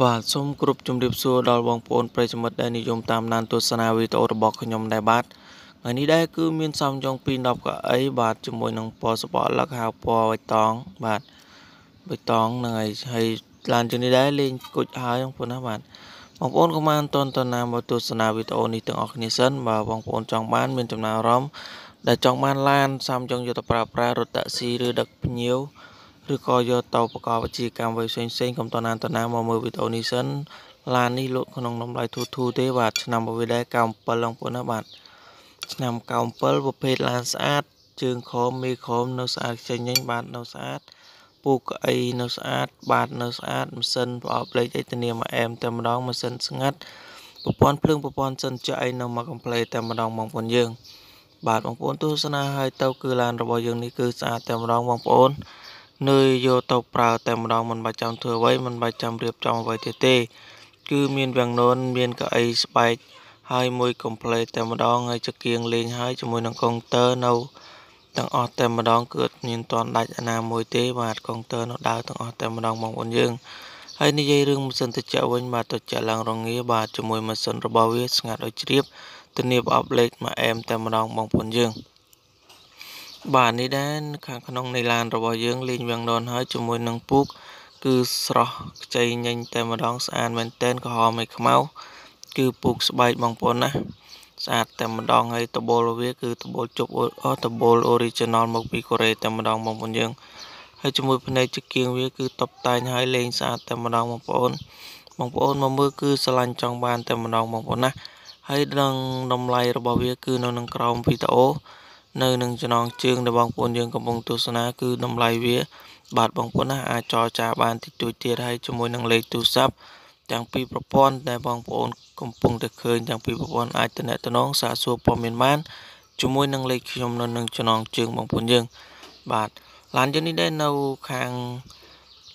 បាទសូមគោរពជម្រាបសួរដល់បងប្អូនប្រិយមិត្តដែលនិយមតាមដានទស្សនាវីដេអូរបស់ខ្ញុំដែរបាទថ្ងៃនេះដែរគឺមានសំយ៉ង210កៅអីបាទជាមួយនឹងពណ៌សបកលឹកហៅពណ៌បៃតង បាទបៃតងហ្នឹងហើយហើយឡានជាងនេះដែរលេងគុជហើយបងប្អូនណាបាទបងប្អូនកុំបានតន់តណាមកទស្សនាវីដេអូនេះទាំងអស់គ្នាសិនបាទបងប្អូនចង់បាន មានចំណារអារម្មណ៍ដែលចង់បាន ឡានសំយ៉ងយកទៅប្រើប្រាស់រថតាក់ស៊ីឬដឹកភ្ញៀវឬក៏យកទៅប្រកបអាជីវកម្មអ្វីផ្សេងៗកុំតណានតណាមកមើលវីដេអូនេះសិនឡាននេះលក់ក្នុងតម្លៃធូរធូរទេបាទឆ្នាំរបស់វាដែរ97ឡើងប៉ុណ្ណាបាទឆ្នាំ97ប្រភេទឡានស្អាត ជើងក្រមមេក្រមនៅស្អាតចេញញញបាទនៅស្អាតពូកអីនៅស្អាតបាទនៅស្អាតម៉ាស៊ីនប្រអប់លេខអីធានាមួយអែមតែម្ដងម៉ាស៊ីនស្ងាត់ប្រព័ន្ធភ្លើងប្រព័ន្ធសិនចុះអីនៅមកកំ pl េតែម្ដងបងប្អូនយើង បាទបងប្អូនទស្សនាហើយទៅគឺឡានរបស់យើងនេះគឺស្អាតតែម្ដងបងប្អូននឿយយកទៅប្រើតែម្ដងមិនបាច់ចាំធ្វើអ្វីមិនបាច់ចាំរៀបចំអ្វីទៀតទេគឺមានវាំងននមានកៅអីស្បែកហើយមួយកុំភ្លេចតែម្ដងហើយចកៀងលេងហើយជាមួយនឹងកុងទ័រនៅទាំងអស់តែម្ដងគឺអត់មានតន់ដាច់អាណាមួយទេបាទកុងទ័រនៅដើរទាំងអស់តែម្ដងបងប្អូនយើងហើយនិយាយរឿងម៉ាស៊ីនត្រជាក់វិញបាទត្រជាក់ឡើងរងា បាទជាមួយម៉ាស៊ីនរបស់វាស្ងាត់ឲ្យជ្រាបធានាប្រអប់លេខមួយអែមតែម្ដងបងប្អូនយើង។បាទនេះដែរខាងក្នុងនៃឡានរបស់យើងលេងវាំងដនហើយជាមួយនឹងពូកគឺស្រស់ខ្ចីញញតែម្ដងស្អាតមែនតែនក្រហមឯខ្មៅគឺពូកស្បែកបងប្អូនណាស្អាតតែម្ដងហើយតបូលវាគឺតបូលជប់អស់តបូល original មកពីកូរ៉េតែម្ដងបងប្អូនយើង ហើយជាមួយ ផ្នែកជើងគៀងវាគឺតុបតែងហើយលេងស្អាតតែម្ដងបងប្អូនបងប្អូនមកមើលគឺស្រឡាញ់ចង់បាន តែម្ដងបងប្អូនណាហើយនឹងតម្លៃ របស់វាគឺនៅនឹងក្រោមវីដេអូនៅនឹងចំណងជើងដែលបងប្អូនយើងកំពុងទស្សនាគឺតម្លៃវាបាទបងប្អូនណាអាចចរចាបានតិចតួចទៀតហើយជាមួយនឹងលេខទូរស័ព្ទទាំងពីរប្រព័ន្ធដែលបងប្អូនកំពុងតែឃើញទាំងពីរប្រព័ន្ធអាចតំណតំណងសាកសួរព័ត៌មានបានជាមួយនឹងលេខខ្ញុំនៅនឹងចំណងជើងបងប្អូនយើងបាទឡានយើងនេះដែរនៅខាង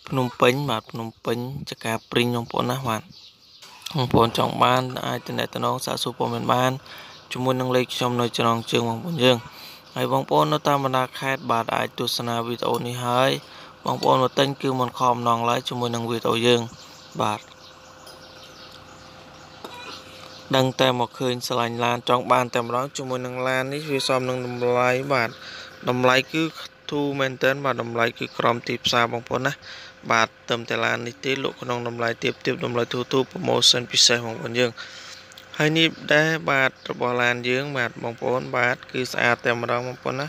ភ្នំពេញបាទភ្នំពេញចកាព្រីងបងប្អូនណាបាទបងប្អូនចង់បាន អាចតំណតំណងសាកសួរព័ត៌មានបានជាមួយនឹងលេខខ្ញុំនៅចំណងជើងបងប្អូនយើងហើយបងប្អូននៅតាមបណ្ដាខេត្តបាទអាចទស្សនាវីដេអូនេះហើយបងប្អូនមកទិញគឺមិនខំណងឡើយជាមួយនឹងវីដេអូយើងបាទដឹងតែមកឃើញឆ្លាញ់ឡានចង់បានតែម្ដងជាមួយនឹងឡាននេះវាសមនឹងតម្លៃបាទតម្លៃគឺធូរមែនទែនបាទតម្លៃគឺក្រំទីផ្សារបងប្អូនណាបាទត្រឹមតែឡាននេះទេលក់ក្នុងតម្លៃទៀបទៀបតម្លៃធូរធូរប្រូម៉ូសិនពិសេសបងប្អូនយើងហើយនេះដែរបាទរបស់ឡានយើងបាទបងប្អូន បាទគឺស្អាតតែម្ដងបងប្អូនណា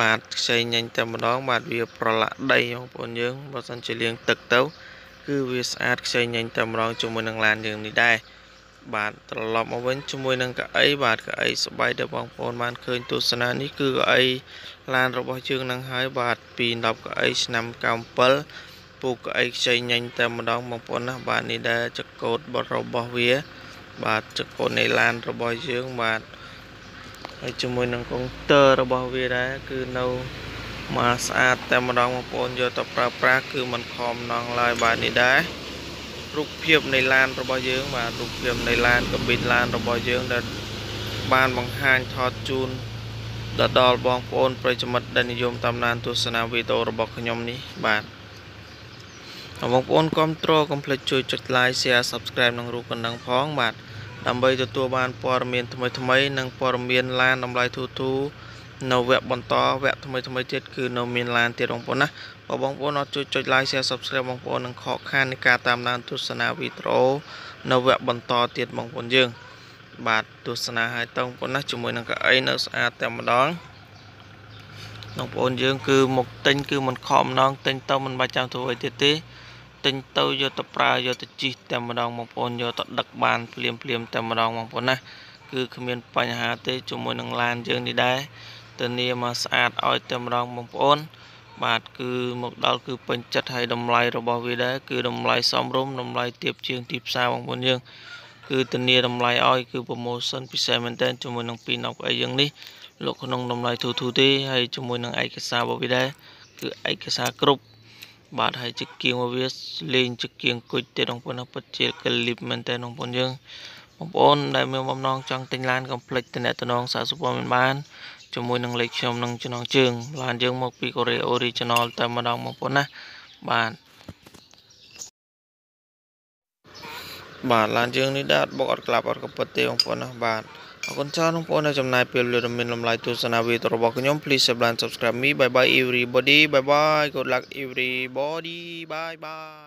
បាទខ្ចីញញតែម្ដង បាទវាប្រឡាក់ដីបងប្អូនយើងបើសិនជាលាងទឹកទៅ គឺវាស្អាតខ្ចីញញតែម្ដងជាមួយនឹងឡានយើងនេះដែរបាទត្រឡប់មកវិញជាមួយនឹងកៅអីបាទកៅអីសបាយដែលបងប្អូន បានឃើញទស្សនានេះគឺកៅអីឡានរបស់យើងនឹងហើយបាទពី10កៅអីឆ្នាំ97ពូកៅអីខ្ចីញញតែម្ដងបងប្អូនណាបាទនេះដែរចកោតរបស់វាបាទចកូននៃឡាន របស់យើងបាទហើយជាមួយនឹងកុងទ័ររបស់វាដែរគឺនៅមកស្អាតតែម្ដងបងប្អូនយកទៅប្រើប្រាស់គឺมันខំណងឡើយបាទនេះដែររូបភាពនៃឡាន របស់យើងបាទរូបភាពនៃឡានកបិតឡាន របស់យើង ដែលបានបង្ហាញថតជូនដល់បងប្អូនប្រិយមិត្តដែលនិយមតាមដានទស្សនាវីដេអូរបស់ខ្ញុំនេះបាទបងប្អូនគ្រប់គ្រងកុំភ្លេចជួយចុច like share subscribe និងរូបកណ្ដឹងផងបាទដើម្បីទទួលបានព័ត៌មានថ្មីថ្មី និងព័ត៌មានឡានតម្លៃទូទៅនៅវគ្គបន្តវគ្គថ្មីថ្មីទៀតគឺនៅមានឡានទៀតបងប្អូនណាបើបងប្អូនអត់ជួយចុច like share subscribe បងប្អូននឹងខកខាននៃការតាមដានទស្សនាវីដេអូនៅវគ្គបន្តទៀតបងប្អូនយើង បាទទស្សនាឲ្យតងបងប្អូនណាជាមួយនឹងកៅអីនៅស្អាតតែម្ដងបងប្អូនយើងគឺមកទិញគឺមិនខំម្ដងទិញទៅមិនបាច់ចាំធ្វើអ្វីទៀតទេទិញទៅយកទៅប្រើយកទៅជីកតែម្ដងបងប្អូនយកទៅដឹកបានភ្លាមភ្លាមតែម្ដងបងប្អូនណាគឺគ្មានបញ្ហាទេជាមួយនឹងឡានយើងនេះដែរធានាមកស្អាតឲ្យតែម្ដងបងប្អូន បាទគឺមកដល់គឺពេញចិត្តហើយតម្លៃរបស់វាដែរគឺតម្លៃសមរម្យតម្លៃទាបជាងទីផ្សារបងប្អូនយើងគឺធានាតម្លៃឲ្យគឺ promotion ពិសេសមែនទែនជាមួយនឹងពីណុកអីយ៉ាងនេះលោកក្នុងតម្លៃធូរធូរទេហើយជាមួយនឹងឯកសាររបស់វាដែរគឺឯកសារគ្រប់បាទហើយជាគៀងរបស់វាលេងជាគៀងគុជទេបងប្អូនពិតជាកលីបមែនទេបងប្អូនយើងបងប្អូនដែលមានបំណងចង់ទិញឡានកុំភ្លេចតំណែងសាកសុពលមានបានជាមួយនឹងលេខខ្ញុំនឹងចំណងជើងឡានយើងមកពីកូរ៉េ original តែម្ដងបងប្អូនណាបាទបាទឡានយើងនេះដាក់បុកអត់ក្លាប់អត់កពិតទេបងប្អូនណាបាទขอบคุณท่านผู้นำจำนายเปลี่ยนเรือมินลำลายตัวสนาวีตัวบอกคุณยม please subscribe subscribe me bye bye everybody bye bye good luck everybody bye bye